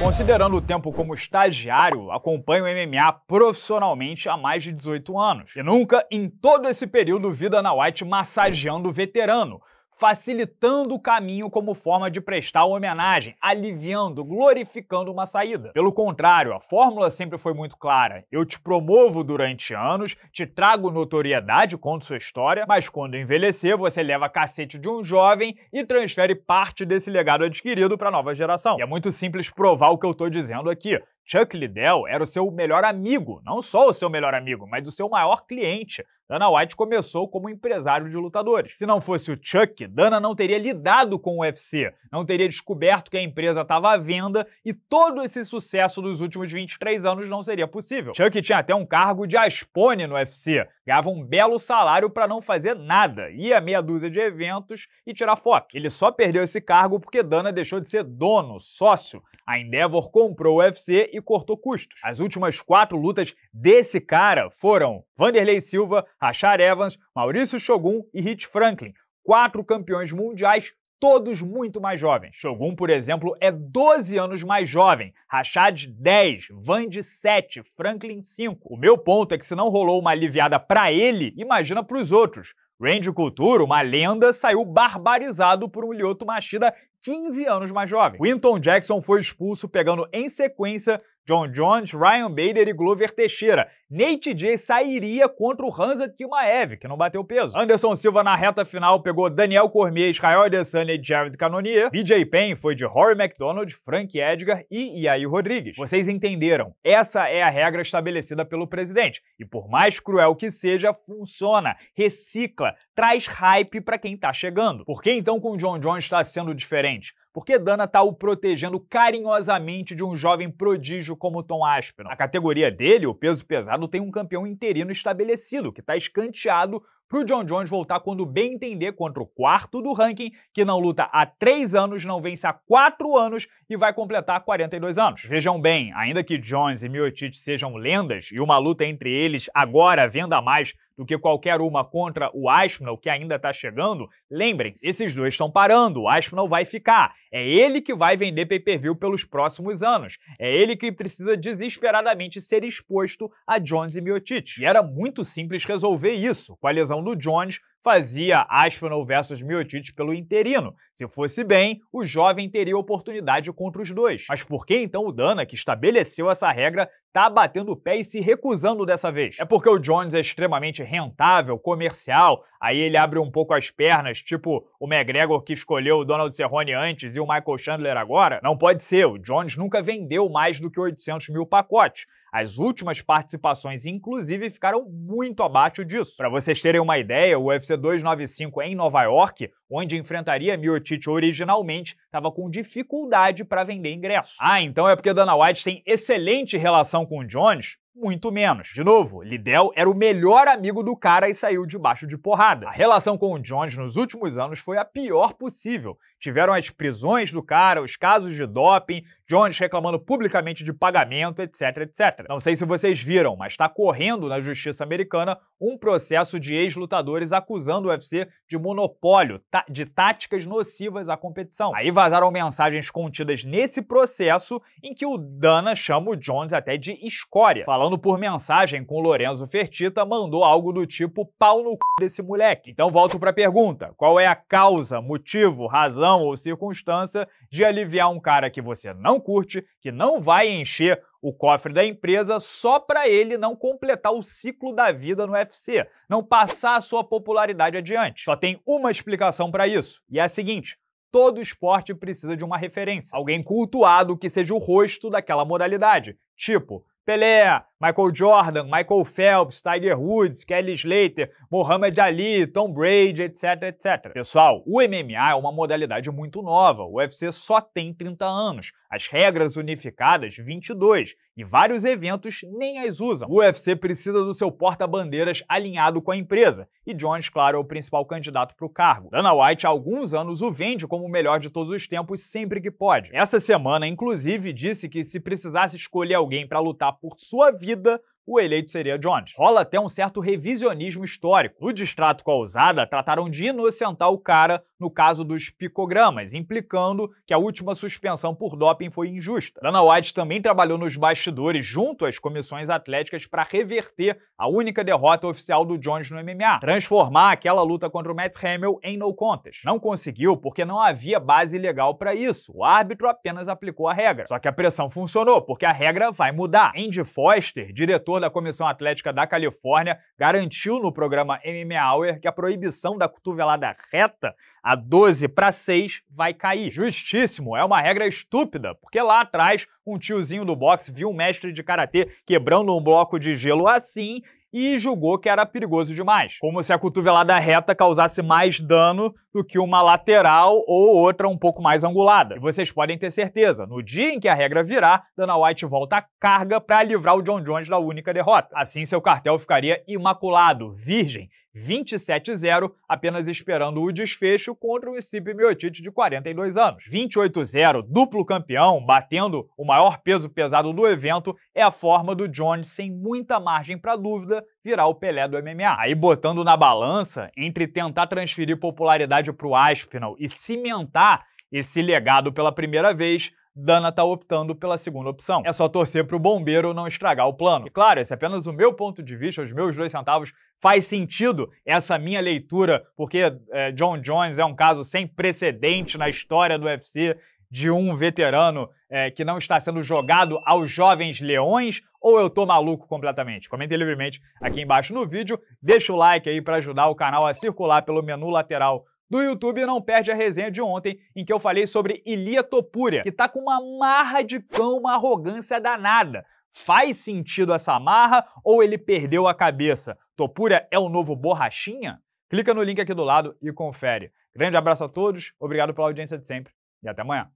Considerando o tempo como estagiário, acompanho o MMA profissionalmente há mais de 18 anos. E nunca, em todo esse período, vida na White massageando o veterano, facilitando o caminho como forma de prestar homenagem, aliviando, glorificando uma saída. Pelo contrário, a fórmula sempre foi muito clara. Eu te promovo durante anos, te trago notoriedade, conto sua história, mas quando envelhecer, você leva cacete de um jovem e transfere parte desse legado adquirido para a nova geração. E é muito simples provar o que eu estou dizendo aqui. Chuck Liddell era o seu melhor amigo, não só o seu melhor amigo, mas o seu maior cliente. Dana White começou como empresário de lutadores. Se não fosse o Chuck, Dana não teria lidado com o UFC, não teria descoberto que a empresa estava à venda e todo esse sucesso dos últimos 23 anos não seria possível. Chuck tinha até um cargo de aspone no UFC, ganhava um belo salário para não fazer nada, ia meia dúzia de eventos e tirar foto. Ele só perdeu esse cargo porque Dana deixou de ser dono, sócio. A Endeavor comprou o UFC e e cortou custos. As últimas quatro lutas desse cara foram Vanderlei Silva, Rachar Evans, Maurício Shogun e Rich Franklin, quatro campeões mundiais todos muito mais jovens. Shogun, por exemplo, é 12 anos mais jovem, Rachad 10, Van de 7, Franklin 5. O meu ponto é que se não rolou uma aliviada para ele, imagina para os outros. Randy Couture, uma lenda, saiu barbarizado por um Lyoto Machida 15 anos mais jovem. Winton Jackson foi expulso pegando em sequência John Jones, Ryan Bader e Glover Teixeira. Nate Jay sairia contra o Hansa Kimaev, que não bateu peso. Anderson Silva na reta final pegou Daniel Cormier, Israel Adesanya e Jared Cannonier. BJ Penn foi de Rory McDonald, Frank Edgar e Iair Rodrigues. Vocês entenderam, essa é a regra estabelecida pelo presidente. E por mais cruel que seja, funciona, recicla, traz hype para quem tá chegando. Por que então com o John Jones está sendo diferente? porque Dana está o protegendo carinhosamente de um jovem prodígio como Tom Asper? Na categoria dele, o peso pesado tem um campeão interino estabelecido, que está escanteado para o John Jones voltar quando bem entender contra o quarto do ranking, que não luta há três anos, não vence há quatro anos e vai completar 42 anos. Vejam bem, ainda que Jones e Miocic sejam lendas e uma luta entre eles agora venda mais do que qualquer uma contra o Aspinall, que ainda está chegando, lembrem-se, esses dois estão parando, o Aspinall vai ficar. É ele que vai vender pay-per-view pelos próximos anos. É ele que precisa desesperadamente ser exposto a Jones e Miocic. E era muito simples resolver isso. Com a lesão do Jones, fazia Aspinall versus Miocic pelo interino. Se fosse bem, o jovem teria oportunidade contra os dois. Mas por que então o Dana, que estabeleceu essa regra, tá batendo o pé e se recusando dessa vez. É porque o Jones é extremamente rentável, comercial, aí ele abre um pouco as pernas, tipo o McGregor que escolheu o Donald Cerrone antes e o Michael Chandler agora. Não pode ser, o Jones nunca vendeu mais do que 800 mil pacotes. As últimas participações, inclusive, ficaram muito abaixo disso. Para vocês terem uma ideia, o UFC 295 em Nova York onde enfrentaria Miocic originalmente, estava com dificuldade para vender ingressos. Ah, então é porque Dana White tem excelente relação com o Jones? Muito menos. De novo, Liddell era o melhor amigo do cara e saiu debaixo de porrada. A relação com o Jones nos últimos anos foi a pior possível Tiveram as prisões do cara, os casos de doping, Jones reclamando publicamente de pagamento, etc, etc. Não sei se vocês viram, mas está correndo na justiça americana um processo de ex-lutadores acusando o UFC de monopólio, tá, de táticas nocivas à competição. Aí vazaram mensagens contidas nesse processo em que o Dana chama o Jones até de escória. Falando por mensagem com o Lorenzo Fertita, mandou algo do tipo pau no c desse moleque. Então volto para a pergunta: qual é a causa, motivo, razão? situação ou circunstância de aliviar um cara que você não curte, que não vai encher o cofre da empresa só para ele não completar o ciclo da vida no UFC, não passar a sua popularidade adiante. Só tem uma explicação para isso, e é a seguinte: todo esporte precisa de uma referência, alguém cultuado que seja o rosto daquela modalidade, tipo Pelé, Michael Jordan, Michael Phelps, Tiger Woods, Kelly Slater, Muhammad Ali, Tom Brady, etc, etc. Pessoal, o MMA é uma modalidade muito nova, o UFC só tem 30 anos, as regras unificadas 22 e vários eventos nem as usam. O UFC precisa do seu porta-bandeiras alinhado com a empresa e Jones, claro, é o principal candidato para o cargo. Dana White há alguns anos o vende como o melhor de todos os tempos sempre que pode. Essa semana, inclusive, disse que se precisasse escolher alguém para lutar por sua vida vida o eleito seria Jones. Rola até um certo revisionismo histórico. No distrato com a ousada, trataram de inocentar o cara no caso dos picogramas, implicando que a última suspensão por doping foi injusta. Dana White também trabalhou nos bastidores junto às comissões atléticas para reverter a única derrota oficial do Jones no MMA, transformar aquela luta contra o Matt Hamill em no contest. Não conseguiu porque não havia base legal para isso. O árbitro apenas aplicou a regra. Só que a pressão funcionou, porque a regra vai mudar. Andy Foster, diretor da Comissão Atlética da Califórnia garantiu no programa MMA Hour que a proibição da cotovelada reta a 12 para 6 vai cair. Justíssimo, é uma regra estúpida, porque lá atrás um tiozinho do boxe viu um mestre de karatê quebrando um bloco de gelo assim e julgou que era perigoso demais. Como se a cotovelada reta causasse mais dano do que uma lateral ou outra um pouco mais angulada. E vocês podem ter certeza, no dia em que a regra virar, Dana White volta à carga para livrar o John Jones da única derrota. Assim, seu cartel ficaria imaculado, virgem, 27-0, apenas esperando o desfecho contra o Issipe Miotite de 42 anos. 28-0, duplo campeão, batendo o maior peso pesado do evento, é a forma do Jones sem muita margem para dúvida virar o Pelé do MMA. Aí botando na balança entre tentar transferir popularidade para o Aspinall e cimentar esse legado pela primeira vez, Dana tá optando pela segunda opção. É só torcer pro bombeiro não estragar o plano. E claro, esse é apenas o meu ponto de vista, os meus dois centavos. Faz sentido essa minha leitura, porque é, John Jones é um caso sem precedente na história do UFC de um veterano é, que não está sendo jogado aos jovens leões? Ou eu tô maluco completamente? Comente livremente aqui embaixo no vídeo, deixa o like aí para ajudar o canal a circular pelo menu lateral do YouTube e não perde a resenha de ontem em que eu falei sobre Ilia Topuria, que tá com uma marra de cão, uma arrogância danada. Faz sentido essa marra ou ele perdeu a cabeça? Topuria é o novo borrachinha? Clica no link aqui do lado e confere. Grande abraço a todos, obrigado pela audiência de sempre e até amanhã.